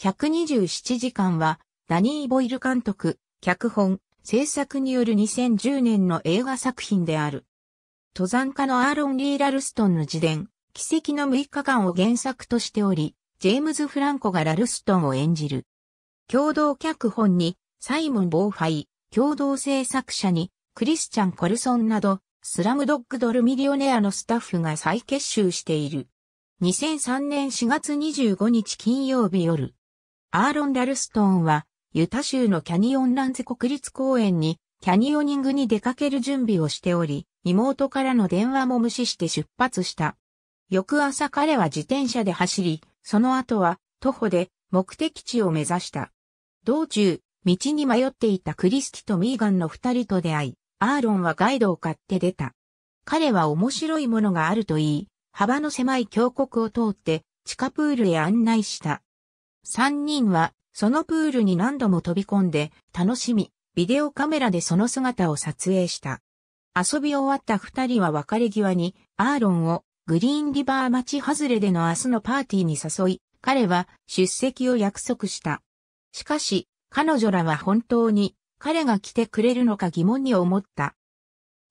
127時間は、ダニー・ボイル監督、脚本、制作による2010年の映画作品である。登山家のアーロン・リー・ラルストンの自伝、奇跡の6日間を原作としており、ジェームズ・フランコがラルストンを演じる。共同脚本に、サイモン・ボーファイ、共同制作者に、クリスチャン・コルソンなど、スラムドッグドルミリオネアのスタッフが再結集している。2003年4月25日金曜日夜。アーロン・ラルストーンは、ユタ州のキャニオンランズ国立公園に、キャニオニングに出かける準備をしており、妹からの電話も無視して出発した。翌朝彼は自転車で走り、その後は徒歩で目的地を目指した。道中、道に迷っていたクリスティとミーガンの二人と出会い、アーロンはガイドを買って出た。彼は面白いものがあると言い、幅の狭い峡谷を通って地下プールへ案内した。三人は、そのプールに何度も飛び込んで、楽しみ、ビデオカメラでその姿を撮影した。遊び終わった二人は別れ際に、アーロンをグリーンリバー町外れでの明日のパーティーに誘い、彼は出席を約束した。しかし、彼女らは本当に彼が来てくれるのか疑問に思った。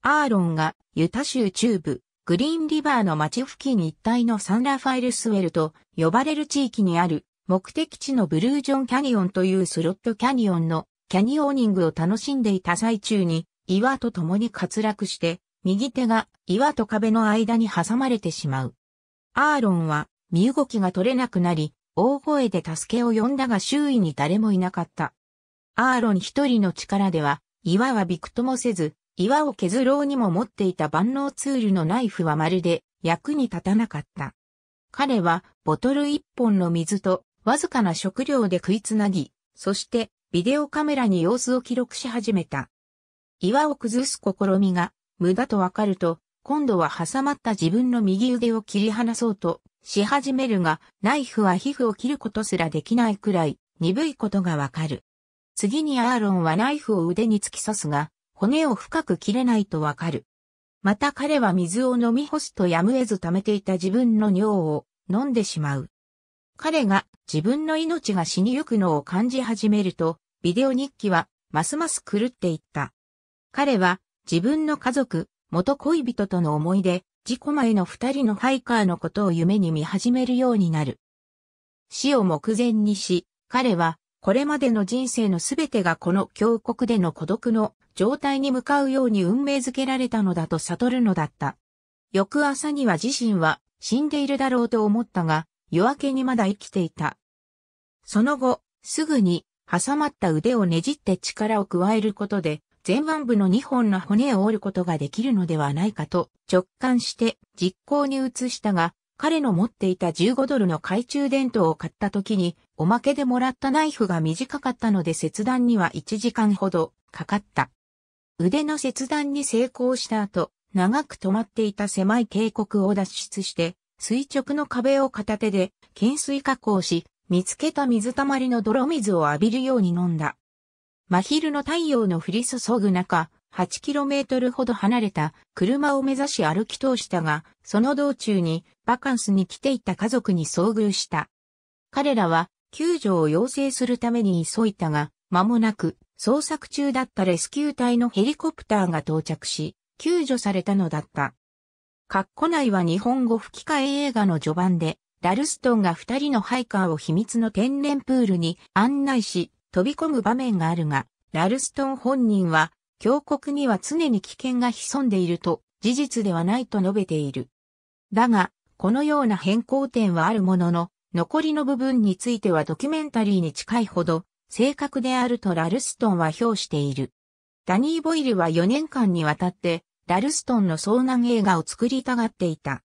アーロンがユタ州中部、グリーンリバーの町付近一帯のサンラファイルスウェルと呼ばれる地域にある目的地のブルージョンキャニオンというスロットキャニオンのキャニオーニングを楽しんでいた最中に岩と共に滑落して、右手が岩と壁の間に挟まれてしまう。アーロンは身動きが取れなくなり、大声で助けを呼んだが周囲に誰もいなかった。アーロン一人の力では、岩はびくともせず、岩を削ろうにも持っていた万能ツールのナイフはまるで役に立たなかった。彼はボトル一本の水とわずかな食料で食いつなぎ、そしてビデオカメラに様子を記録し始めた。岩を崩す試みが無駄とわかると、今度は挟まった自分の右腕を切り離そうとし始めるが、ナイフは皮膚を切ることすらできないくらい鈍いことがわかる。次にアーロンはナイフを腕に突き刺すが、骨を深く切れないとわかる。また彼は水を飲み干すとやむえず溜めていた自分の尿を飲んでしまう。彼が自分の命が死にゆくのを感じ始めると、ビデオ日記はますます狂っていった。彼は自分の家族、元恋人との思い出、事故前の二人のハイカーのことを夢に見始めるようになる。死を目前にし、彼はこれまでの人生のすべてがこの峡谷での孤独の状態に向かうように運命づけられたのだと悟るのだった。翌朝には自身は死んでいるだろうと思ったが、夜明けにまだ生きていた。その後、すぐに、挟まった腕をねじって力を加えることで、前腕部の2本の骨を折ることができるのではないかと直感して実行に移したが、彼の持っていた15ドルの懐中電灯を買った時に、おまけでもらったナイフが短かったので切断には1時間ほどかかった。腕の切断に成功した後、長く止まっていた狭い渓谷を脱出して、垂直の壁を片手で懸垂加工し、見つけた水たまりの泥水を浴びるように飲んだ。真昼の太陽の降り注ぐ中、8トルほど離れた車を目指し歩き通したが、その道中にバカンスに来ていた家族に遭遇した。彼らは救助を要請するために急いだが、間もなく捜索中だったレスキュー隊のヘリコプターが到着し、救助されたのだった。カッコ内は日本語吹き替え映画の序盤で、ラルストンが二人のハイカーを秘密の天然プールに案内し、飛び込む場面があるが、ラルストン本人は、峡谷には常に危険が潜んでいると、事実ではないと述べている。だが、このような変更点はあるものの、残りの部分についてはドキュメンタリーに近いほど、正確であるとラルストンは評している。ダニー・ボイルは4年間にわたって、ラルストンの遭難映画を作りたがっていた。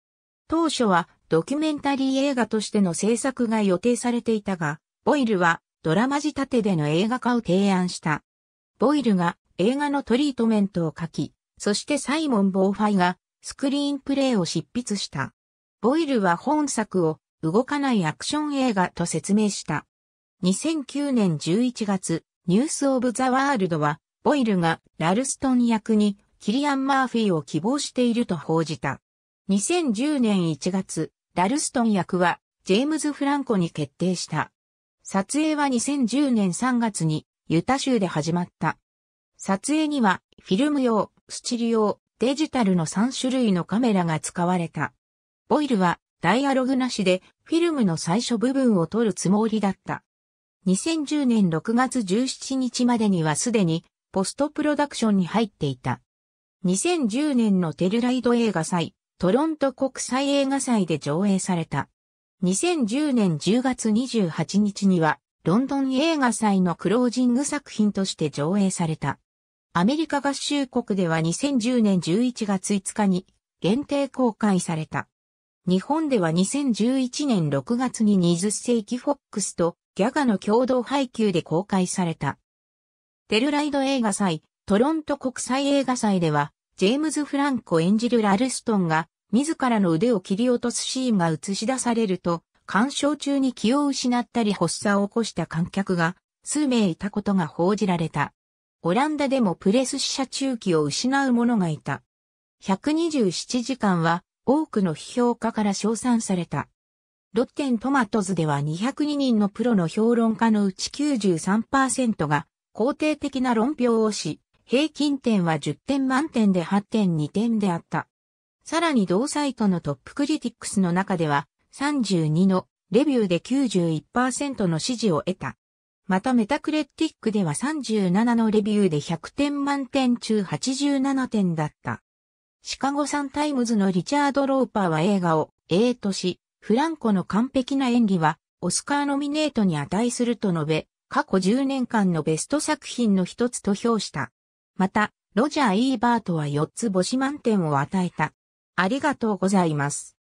当初はドキュメンタリー映画としての制作が予定されていたが、ボイルはドラマ仕立てでの映画化を提案した。ボイルが映画のトリートメントを書き、そしてサイモン・ボーファイがスクリーンプレイを執筆した。ボイルは本作を動かないアクション映画と説明した。2009年11月、ニュース・オブ・ザ・ワールドは、ボイルがラルストン役にキリアン・マーフィーを希望していると報じた。2010年1月、ダルストン役は、ジェームズ・フランコに決定した。撮影は2010年3月に、ユタ州で始まった。撮影には、フィルム用、スチル用、デジタルの3種類のカメラが使われた。ボイルは、ダイアログなしで、フィルムの最初部分を撮るつもりだった。2010年6月17日までにはすでに、ポストプロダクションに入っていた。2010年のテルライド映画祭、トロント国際映画祭で上映された。2010年10月28日には、ロンドン映画祭のクロージング作品として上映された。アメリカ合衆国では2010年11月5日に限定公開された。日本では2011年6月に20世紀フォックスとギャガの共同配給で公開された。テルライド映画祭、トロント国際映画祭ではジェームズ・フランコ演じるラルストンが、自らの腕を切り落とすシーンが映し出されると、鑑賞中に気を失ったり発作を起こした観客が、数名いたことが報じられた。オランダでもプレス死者中期を失う者がいた。127時間は多くの批評家から称賛された。ロッテントマトズでは202人のプロの評論家のうち93%が肯定的な論評をし、平均点は10点満点で8.2点であった。さらに同サイトのトップクリティックスの中では32のレビューで91%の支持を得た。またメタクレティックでは37のレビューで100点満点中87点だった。シカゴサンタイムズのリチャード・ローパーは映画を A とし、フランコの完璧な演技はオスカーノミネートに値すると述べ、過去10年間のベスト作品の一つと評した。また、ロジャー・イーバートは4つ星満点を与えた。ありがとうございます。